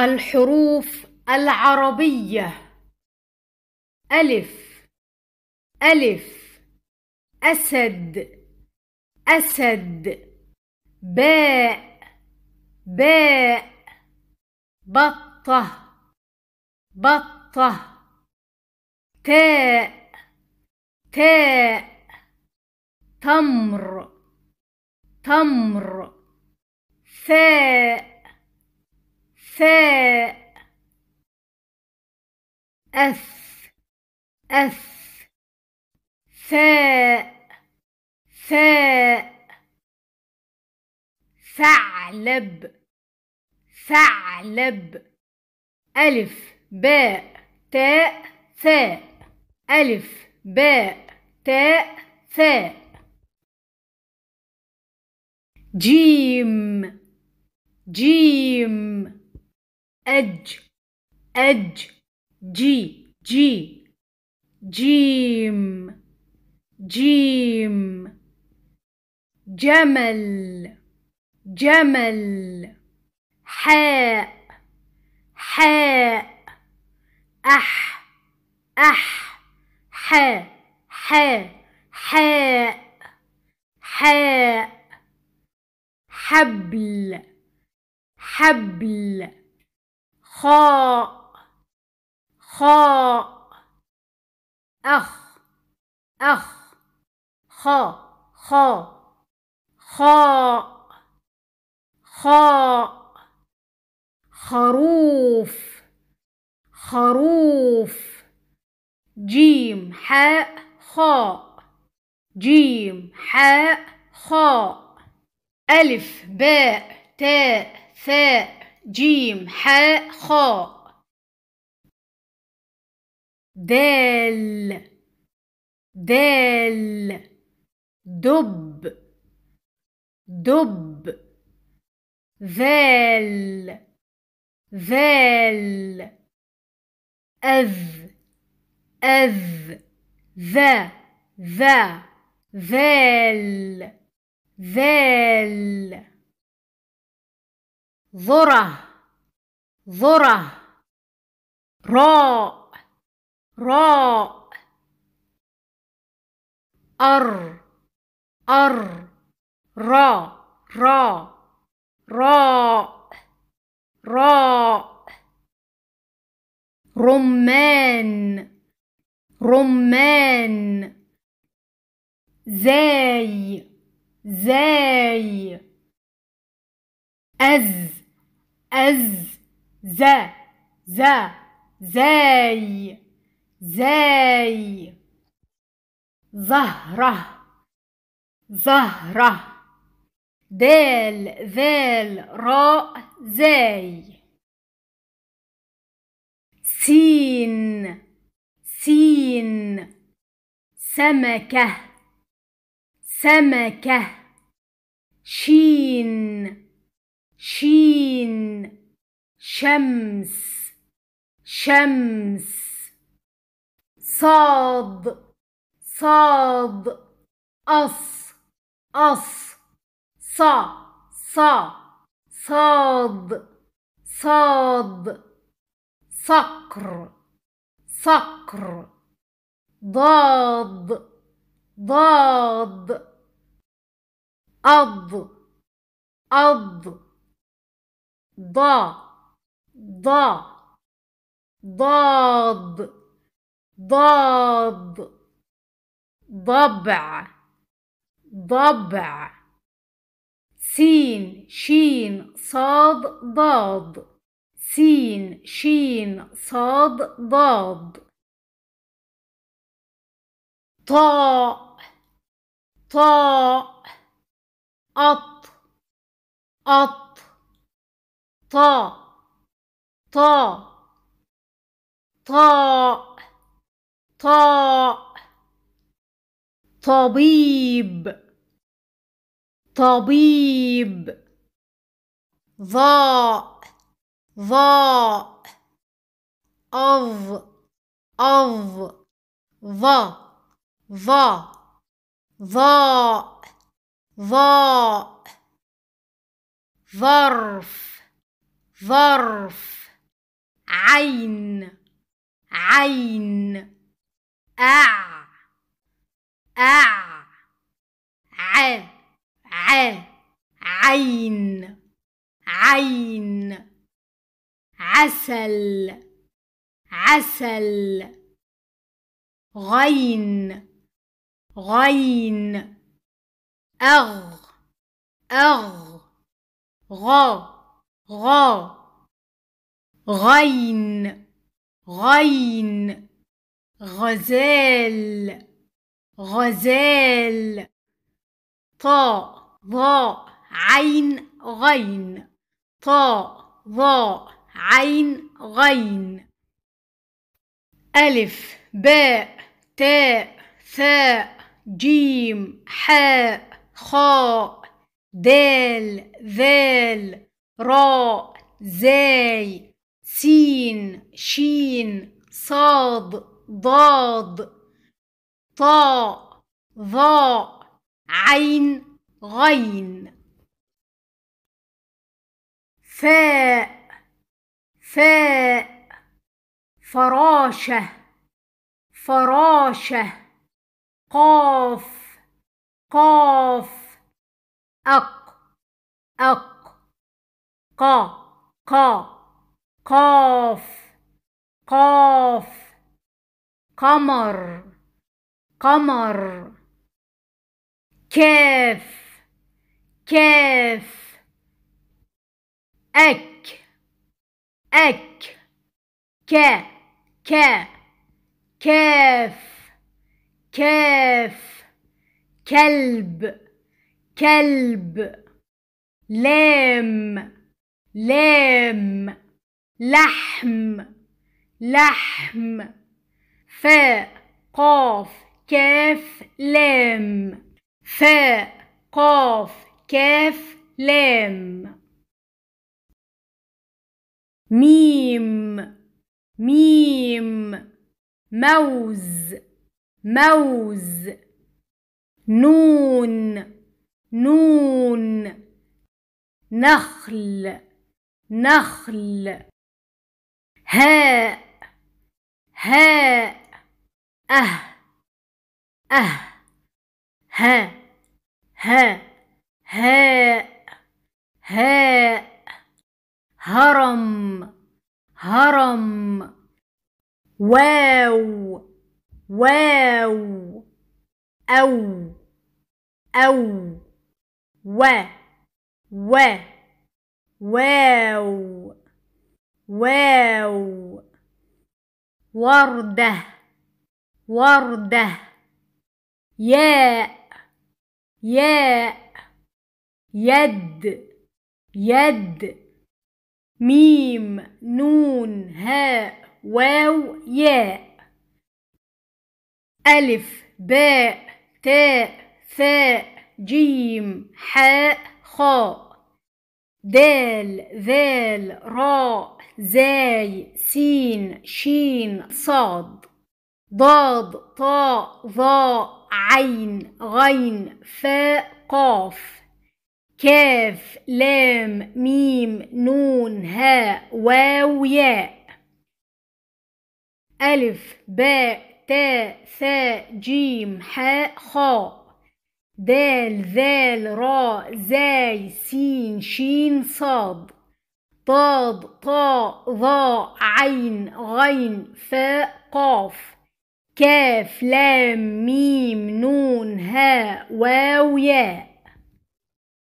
الحروف العربية ألف ألف أسد أسد باء باء بطة بطة تاء تاء تمر تمر ثاء أف أف فاء فاء ثعلب ثعلب ألف باء تاء ثاء ألف باء تاء ثاء جيم جيم أج أج جي جي جيم جيم جمل جمل حاء حاء أح أح حاء حاء حاء حاء حبل حبل خاء خاء أخ أخ خاء خاء خاء خاء خروف خروف جيم حاء خاء جيم حاء خاء ألف باء تاء ثاء جيم حاء خاء دال دال دب دب ذال ذال أذ أذ ذا ذا ذال ذال ذرة ذرة راء راء أر أر را را راء راء رمان رمان زاي زاي أز أز ز ز زاي زاي زهرة زهرة دال ذال راء زاي سين سين سمكة سمكة شين Şems. Şems. Sad. Sad. As. As. Sa. Sa. Sad. Sad. Sakr. Sakr. Dad. Dad. Ad. Ad. Da. ضا ضاد ضاد ضبع ضبع سين شين صاد ضاد سين شين صاد ضاد طاء طاء أط أط طاء طاء طاء طاء طبيب طبيب ظاء ظاء أظ أظ ظا ظا ظا ضاء ظرف ظرف عين عين أع أع ع عين عين عسل عسل غين غين أغ أغ غ غ غين غين غزال غزال طاء ضاء عين غين طاء ضاء عين غين ألف باء تاء ثاء جيم حاء خاء دال ذال راء زاي سين شين صاد ضاد طاء ظاء عين غين فاء فاء فراشة فراشة قاف قاف أق أق قا قا قاف قاف قمر قمر كاف كاف أك أك ك ك كاف كاف كلب كلب لام لام لحم لحم فاء قاف كاف لام فاء قاف كاف لام ميم ميم موز موز نون نون نخل نخل هاء هاء أه أه ها ها هاء هاء هرم هرم واو واو أو أو و و واو واو وردة وردة ياء ياء يد يد ميم نون هاء واو ياء ألف باء تاء ثاء جيم حاء خاء دال ذال راء زاي سين شين صاد ضاد طاء ظاء عين غين فاء قاف كاف لام ميم نون هاء واو ياء ألف باء تاء ثاء جيم حاء خاء دال ذال راء زاي سين شين صاد طاد طاء ظاء عين غين فاء قاف كاف لام ميم نون هاء واو ياء